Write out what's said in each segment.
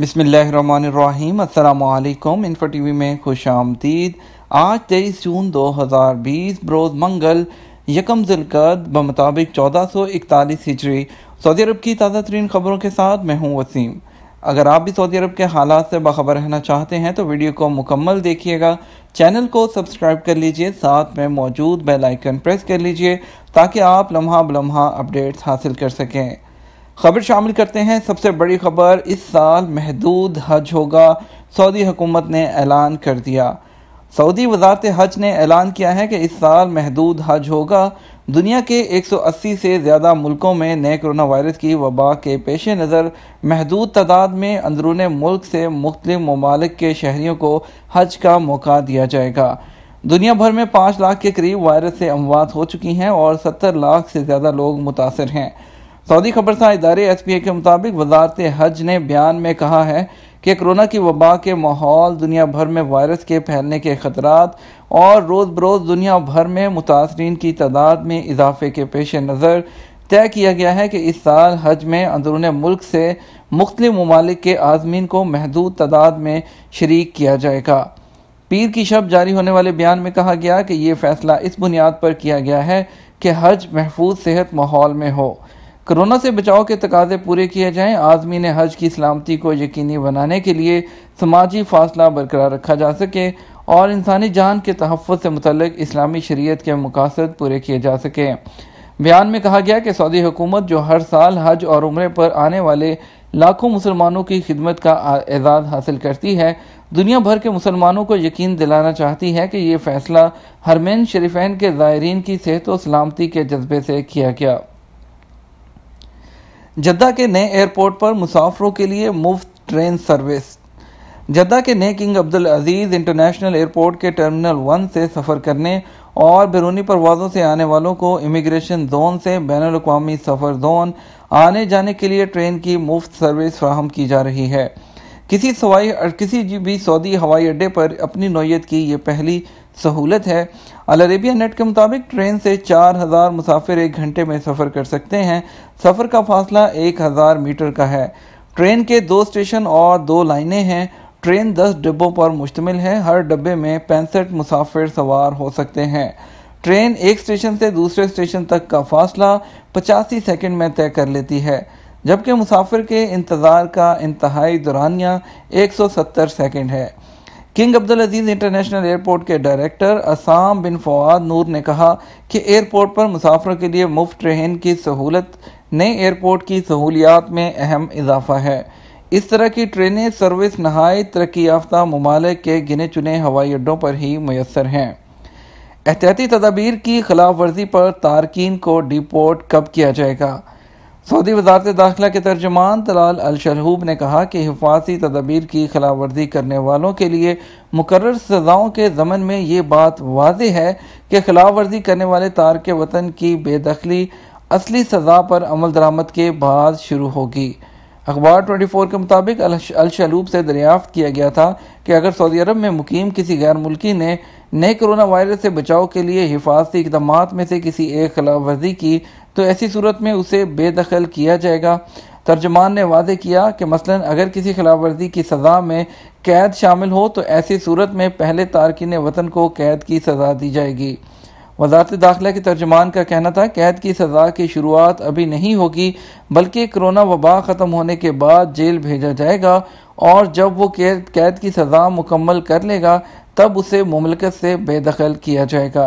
बसमीम अल्लाम info T V में खुश आमदीद आज तेईस जून दो हज़ार बीस बरोज़ मंगल यकम जिलकद मुताबिक चौदह सौ इकतालीस हिजरी सऊदी अरब की ताज़ा तरीन खबरों के साथ मैं हूँ वसीम अगर आप भी सऊदी अरब के हालात से बाखबर रहना चाहते हैं तो वीडियो को मुकम्मल देखिएगा चैनल को सब्सक्राइब कर लीजिए साथ में मौजूद बेल आइकन प्रेस कर लीजिए ताकि आप लम्हा लम्हा अपडेट्स हासिल कर सकें खबर शामिल करते हैं सबसे बड़ी खबर इस साल महदूद हज होगा सऊदी हुकूमत ने ऐलान कर दिया सऊदी वजारत हज ने ऐलान किया है कि इस साल महदूद हज होगा दुनिया के 180 से ज़्यादा मुल्कों में नए कोरोना वायरस की वबा के पेश नज़र महदूद तादाद में अंदरून मुल्क से मुख्तलिफ ममालिक के शहरीों को हज का मौका दिया जाएगा दुनिया भर में पाँच लाख के करीब वायरस से अमवात हो चुकी हैं और सत्तर लाख से ज़्यादा लोग मुतासर हैं सऊदी खबरसा इदारे एस पी ए के मुताबिक वजारत हज ने बयान में कहा है कि कोरोना की वबा के माहौल दुनिया भर में वायरस के फैलने के खतरा और रोज़ बरोज़ दुनिया भर में मुतासरीन की तादाद में इजाफे के पेश नज़र तय किया गया है कि इस साल हज में अंदरून मुल्क से मुख्तु ममालिक के आजमीन को महदूद तादाद में शरीक किया जाएगा पीर की शब जारी होने वाले बयान में कहा गया कि ये फैसला इस बुनियाद पर किया गया है कि हज महफूज सेहत माहौल में हो कोरोना से बचाव के तकाजे पूरे किए जाएं आजमीन ने हज की सलामती को यकीनी बनाने के लिए समाजी फासला बरकरार रखा जा सके और इंसानी जान के तहफ़ से मुतलक इस्लामी शरीत के मकासद पूरे किए जा सके बयान में कहा गया कि सऊदी हुकूमत जो हर साल हज और उम्र पर आने वाले लाखों मुसलमानों की खिदमत का एजाज़ हासिल करती है दुनिया भर के मुसलमानों को यकीन दिलाना चाहती है कि यह फैसला हरमैन शरीफैन के ज़ायरीन की सेहत व सलामती के जज्बे से किया गया जद्दा के नए एयरपोर्ट पर मुसाफरों के लिए मुफ्त ट्रेन सर्विस जद्दा के नए King Abdul Aziz International Airport के टर्मिनल वन से सफ़र करने और बैरूनी परवाज़ों से आने वालों को इमिग्रेशन जोन से बैन अवी सफ़र जोन आने जाने के लिए ट्रेन की मुफ्त सर्विस फ्राहम की जा रही है किसी सवाई किसी भी सऊदी हवाई अड्डे पर अपनी नोयत की ये पहली सहूलत है अरेबिया नेट के मुताबिक ट्रेन से 4000 मुसाफिर एक घंटे में सफ़र कर सकते हैं सफ़र का फासला 1000 मीटर का है ट्रेन के दो स्टेशन और दो लाइनें हैं ट्रेन 10 डिब्बों पर मुश्तमिल है हर डिब्बे में पैंसठ मुसाफिर सवार हो सकते हैं ट्रेन एक स्टेशन से दूसरे स्टेशन तक का फासला पचासी सेकेंड में तय कर लेती है जबकि मुसाफिर के इंतज़ार का इंतहाई सौ 170 सेकंड है King Abdul Aziz International Airport के director Essam bin Fuad Noor ने कहा कि एयरपोर्ट पर मुसाफरों के लिए मुफ्त ट्रेन की सहूलत नए एयरपोर्ट की सहूलियात में अहम इजाफा है इस तरह की ट्रेनें सर्विस नहाय तरक्की याफ्ता ममालिक के गिने चुने हवाई अड्डों पर ही मैसर हैं एहतियाती तदाबीर की खिलाफ वर्जी पर तारकिन को डिपोर्ट कब किया जाएगा सऊदी वजारत दाखिला के तर्जमान तलाल अलशरहूब ने कहा कि हिफाजी तदबीर की खिलाफ वर्जी करने वालों के लिए मुकर सजाओं के ज़मन में ये बात वाज है कि खिलाफ वर्जी करने वाले तार के वतन की बेदखली असली सज़ा पर अमल दरामद के बाद शुरू होगी अखबार 24 के मुताबिक अलशलूब से दरियाफ्त किया गया था कि अगर सऊदी अरब में मुकीम किसी गैर मुल्की ने नए कोरोना वायरस से बचाव के लिए हिफाजती इकदाम में से किसी एक खिलाफ वर्जी की तो ऐसी सूरत में उसे बेदखल किया जाएगा तर्जमान ने वादे किया कि मसलन अगर किसी खिलाफ वर्जी की सज़ा में कैद शामिल हो तो ऐसी सूरत में पहले तारकिन वतन को कैद की सज़ा दी जाएगी वजारत दाखिला के तर्जमान का कहना था कैद की सज़ा की शुरुआत अभी नहीं होगी बल्कि कोरोना वबा ख़त्म होने के बाद जेल भेजा जाएगा और जब वो कैद कैद की सज़ा मुकम्मल कर लेगा तब उसे ममलकत से बेदखल किया जाएगा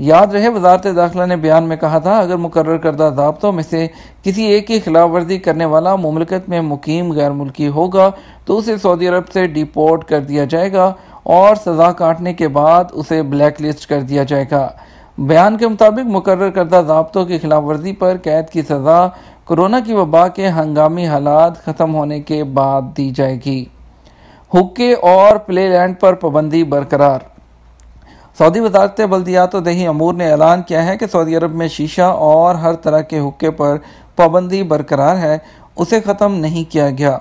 याद रहे वजारत दाखिला ने बयान में कहा था अगर मुकर करदा जबतों में से किसी एक की खिलाफ वर्जी करने वाला ममलकत में मुकीम गैर मुल्की होगा तो उसे सऊदी अरब से डिपोर्ट कर दिया जाएगा और सज़ा काटने के बाद उसे ब्लैक लिस्ट कर दिया जाएगा बयान के मुताबिक मुकर करदा जबतों की खिलाफ वर्जी पर कैद की सज़ा कोरोना की वबा के हंगामी हालात ख़त्म होने के बाद दी जाएगी हुक्के और प्ले लैंड पर पाबंदी बरकरार सऊदी वजारत बल्दियात दही अमूर ने ऐलान किया है कि सऊदी अरब में शीशा और हर तरह के हुक्के पर पाबंदी बरकरार है उसे ख़त्म नहीं किया गया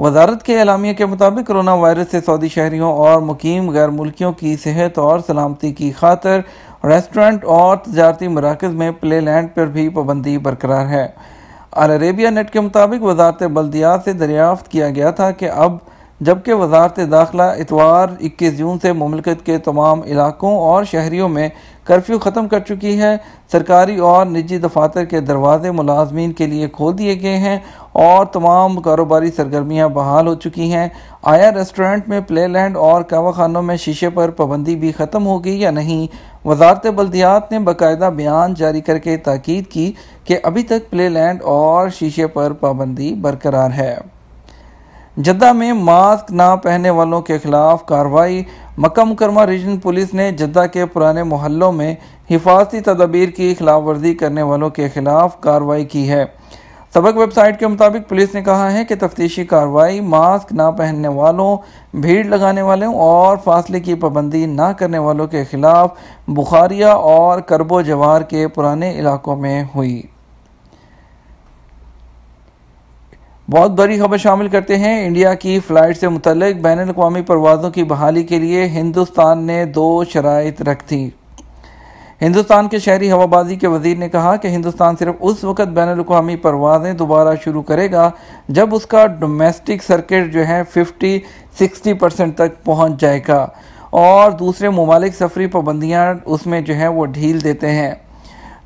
वजारत के अलामिया के मुताबिक कोरोना वायरस से सऊदी शहरीों और मुकीम गैर मुल्कियों की सेहत और सलामती की खातर रेस्टोरेंट और तजारती मराकज़ में प्ले लैंड पर भी पाबंदी बरकरार है अरबिया नेट के मुताबिक वजारत बल्दियात से दरियाफ्त किया गया था कि अब जबकि वजारत दाखिला इतवार इक्कीस जून से ममलकत के तमाम इलाकों और शहरीों में कर्फ्यू ख़त्म कर चुकी है सरकारी और निजी दफातर के दरवाजे मुलाजमीन के लिए खोल दिए गए हैं और तमाम कारोबारी सरगर्मियां बहाल हो चुकी हैं आया रेस्टोरेंट में प्ले लैंड और कावा खानों में शीशे पर पाबंदी भी ख़त्म होगी या नहीं वजारत बल्दियात ने बाकायदा बयान जारी करके ताकीद की कि अभी तक प्ले लैंड और शीशे पर पाबंदी बरकरार है जद्दा में मास्क ना पहनने वालों के खिलाफ कार्रवाई मक्का मुकरमा रीजन पुलिस ने जद्दा के पुराने मोहल्लों में हिफाजती तदाबीर की खिलाफ वर्जी करने वालों के खिलाफ कार्रवाई की है सबक वेबसाइट के मुताबिक पुलिस ने कहा है कि तफ्तीशी कार्रवाई मास्क ना पहनने वालों भीड़ लगाने वालों और फासले की पाबंदी ना करने वालों के खिलाफ बुखारिया और करबो जवार के पुराने इलाकों में हुई बहुत बड़ी खबर शामिल करते हैं इंडिया की फ़्लाइट से मुतल बैन अवी परवाज़ों की बहाली के लिए हिंदुस्तान ने दो शराइ रख दी हिंदुस्तान के शहरी हवाबाजी के वजीर ने कहा कि हिंदुस्तान सिर्फ उस वक्त बैन अवी परवाज़ें दोबारा शुरू करेगा जब उसका डोमेस्टिक सर्किट जो है 50-60 परसेंट तक पहुंच जाएगा और दूसरे ममालिक सफरी पाबंदियाँ उसमें जो है वो ढील देते हैं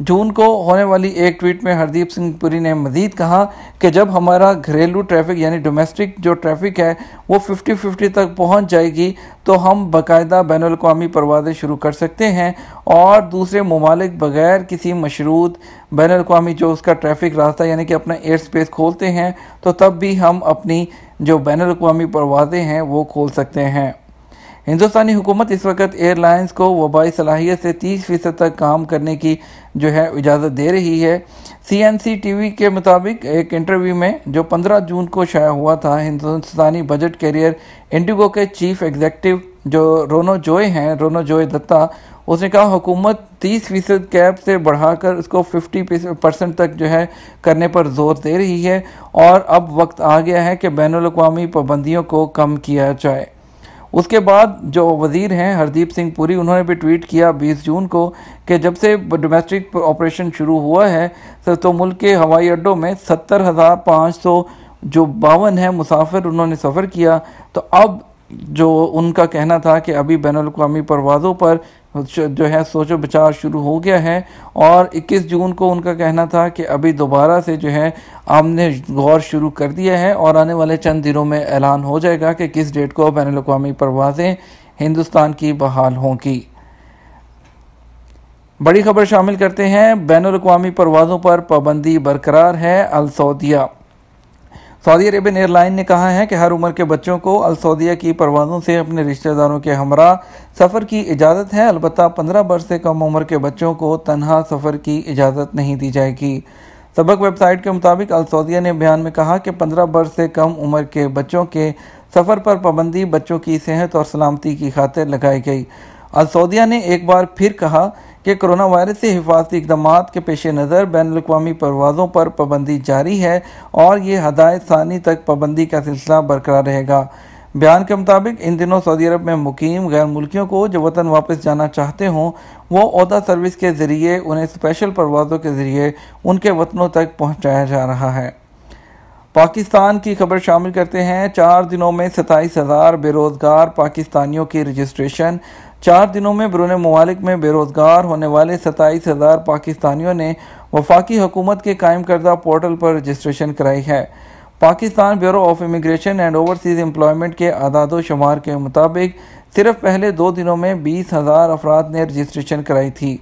जून को होने वाली एक ट्वीट में हरदीप सिंह पुरी ने मजीद कहा कि जब हमारा घरेलू ट्रैफिक यानी डोमेस्टिक जो ट्रैफिक है वो 50-50 तक पहुंच जाएगी तो हम बाकायदा बैन अवी परवाज़ें शुरू कर सकते हैं और दूसरे ममालिक बग़ैर किसी मशरूत बैन अवी जो उसका ट्रैफिक रास्ता यानी कि अपना एयर स्पेस खोलते हैं तो तब भी हम अपनी जो बैन अवी परवाज़ें हैं वो खोल सकते हैं हिंदुस्तानी हुकूमत इस वक्त एयरलाइंस को वबाई सलाहियत से 30 फ़ीसद तक काम करने की जो है इजाज़त दे रही है C N C T V के मुताबिक एक इंटरव्यू में जो 15 जून को शाया हुआ था हिंदुस्तानी बजट कैरियर इंडिगो के चीफ एग्जेक्टिव जो रोनो जोए हैं रोनो जोए दत्ता उसने कहा हुकूमत 30 फीसद कैब से बढ़ाकर उसको 50 परसेंट तक जो है करने पर जोर दे रही है और अब वक्त आ गया है कि बैन अवी पाबंदियों को कम किया जाए उसके बाद जो वज़ीर हैं हरदीप सिंह पुरी उन्होंने भी ट्वीट किया 20 जून को कि जब से डोमेस्टिक ऑपरेशन शुरू हुआ है तो, तो मुल्क के हवाई अड्डों में सत्तर हज़ार पाँच सौ जो बावन है मुसाफिर उन्होंने सफ़र किया तो अब जो उनका कहना था कि अभी बैन अवी परवाज़ों पर जो है सोचो विचार शुरू हो गया है और 21 जून को उनका कहना था कि अभी दोबारा से जो है आमने गौर शुरू कर दिया है और आने वाले चंद दिनों में ऐलान हो जाएगा कि किस डेट को बैन अवी परवाज़ें हिंदुस्तान की बहाल होंगी बड़ी खबर शामिल करते हैं बैन अवी परवाज़ों पर पाबंदी बरकरार है अलसौदिया सऊदी अरेबियन एयरलाइन ने कहा है कि हर उम्र के बच्चों को अल सऊदिया की परवाज़ों से अपने रिश्तेदारों के हमरा सफ़र की इजाज़त है अलबत् पंद्रह बरस से कम उम्र के बच्चों को तनहा सफ़र की इजाज़त नहीं दी जाएगी सबक वेबसाइट के मुताबिक अल सऊदिया ने बयान में कहा कि पंद्रह बरस से कम उम्र के बच्चों के सफ़र पर पाबंदी बच्चों की सेहत और सलामती की खातिर लगाई गई अल सऊदिया ने एक बार फिर कहा कि कोरोना वायरस से हिफाजती इकदाम के पेश नज़र बैन अवी परवाज़ों पर पाबंदी जारी है और ये हदायत सानी तक पाबंदी का सिलसिला बरकरार रहेगा बयान के मुताबिक इन दिनों सऊदी अरब में मुकीम गैर मुल्कियों को जो वतन वापस जाना चाहते हों वो अहदा सर्विस के ज़रिए उन्हें स्पेशल परवाज़ों के ज़रिए उनके वतनों तक पहुँचाया जा रहा है पाकिस्तान की खबर शामिल करते हैं चार दिनों में सताईस हज़ार बेरोज़गार पाकिस्तानियों की रजिस्ट्रेशन चार दिनों में बरून ममालिक में बेरोज़गार होने वाले सत्ताईस हज़ार पाकिस्तानियों ने वफाकी हुकूमत के कायम करदा पोर्टल पर रजिस्ट्रेशन कराई है Pakistan Bureau of Immigration and Overseas Employment के आदाद शुमार के मुताबिक सिर्फ पहले दो दिनों में बीस हज़ार अफराद ने रजिस्ट्रेशन कराई थी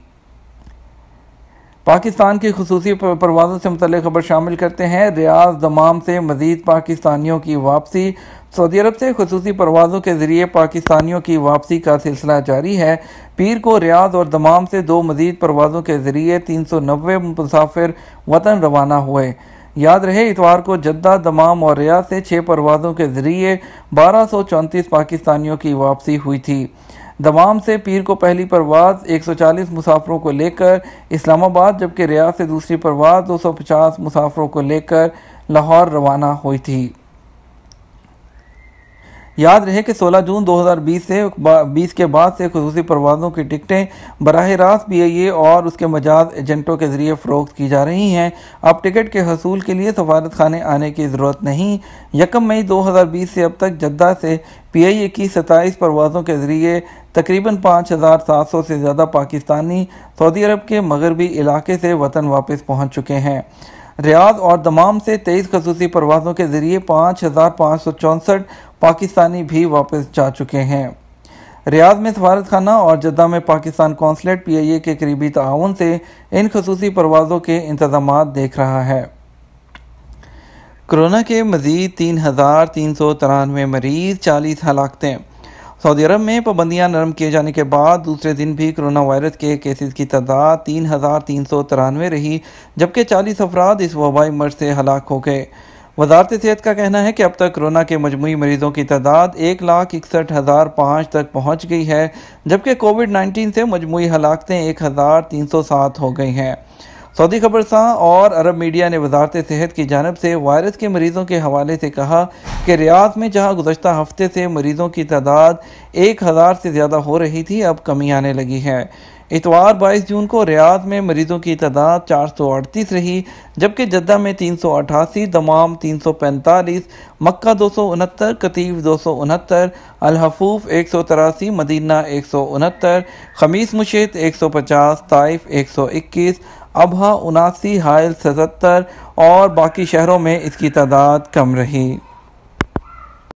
पाकिस्तान की खसूस परवाज़ों से मुतल खबर शामिल करते हैं रियाज दमाम से मज़ीद पाकिस्तानियों की वापसी सऊदी अरब से खसूसी परवाज़ों के ज़रिए पाकिस्तानियों की वापसी का सिलसिला जारी है पीर को रियाद और दमाम से दो मजीद परवाज़ों के ज़रिए तीन सौ नब्बे मुसाफिर वतन रवाना हुए याद रहे इतवार को जद्दा दमाम और रियाद से छः परवाज़ों के ज़रिए बारह सौ चौंतीस पाकिस्तानियों की वापसी हुई थी दमाम से पीर को पहली परवाज़ चालीस मुसाफरों को लेकर इस्लामाबाद जबकि रियाद से दूसरी परवाज़ दो सौ पचास मुसाफरों को लेकर लाहौर रवाना हुई थी याद रहे कि 16 जून 2020 से 20 के बाद से खसूसी परवाज़ों की टिकटें बरह रास्त पी आई ए और उसके मजाज एजेंटों के ज़रिए फ़रोख्त की जा रही हैं अब टिकट के हसूल के लिए सफारत खाने आने की ज़रूरत नहीं यकम मई 2020 से अब तक जद्दा से पी आई ए की सत्ताईस परवाज़ों के ज़रिए तकरीबन पाँच हज़ार सात सौ से ज़्यादा पाकिस्तानी सऊदी अरब के मगरबी इलाके से वतन वापस पहुँच चुके हैं रियाद और दमाम से तेईस खसूसी परवाज़ों के ज़रिए पाँच हज़ार पाँच सौ चौंसठ पाकिस्तानी भी वापस जा चुके हैं रियाज में सफारत खाना और जद्दा में Pakistan consulate P I A के करीबी ताउन से इन खसूसी परवाज़ों के इंतजाम देख रहा है कोरोना के मजीद तीन हज़ार तीन सौ तिरानवे मरीज चालीस हलाकतें सऊदी अरब में पाबंदियाँ नरम किए जाने के बाद दूसरे दिन भी कोरोना वायरस के केसेस की तादाद तीन हज़ार तीन सौ तिरानवे रही जबकि चालीस अफराद इस वबाई मर्ज से हलाक हो गए वजारत सेहत का कहना है कि अब तक कोरोना के मजमू मरीजों की तादाद एक लाख इकसठ हज़ार पाँच तक पहुँच गई है जबकि कोविड नाइन्टीन से मजमू हलाकतें एक हज़ार तीन सौ सात हो गई हैं सऊदी खबरसा और अरब मीडिया ने वजारत सेहत की जानब से वायरस के मरीज़ों के हवाले से कहा कि रियाज में जहाँ गुजशत हफ्ते से मरीज़ों की तादाद एक हज़ार से ज़्यादा हो रही थी अब कमी आने लगी है इतवार 22 जून को रियाद में मरीजों की तादाद अड़तीस रही जबकि जद्दा में 388, दमाम 345, मक्का दो सौ उनहत्तर कतीफ दो सौ उनहत्तर अलहफूफ एक सौ तिरासी मदीना एक सौ उनहत्तर खमीस मुशीत एक सौ पचास ताइफ एक सौ इक्कीस अबहा उनासी हायल सतहत्तर और बाकी शहरों में इसकी तादाद कम रही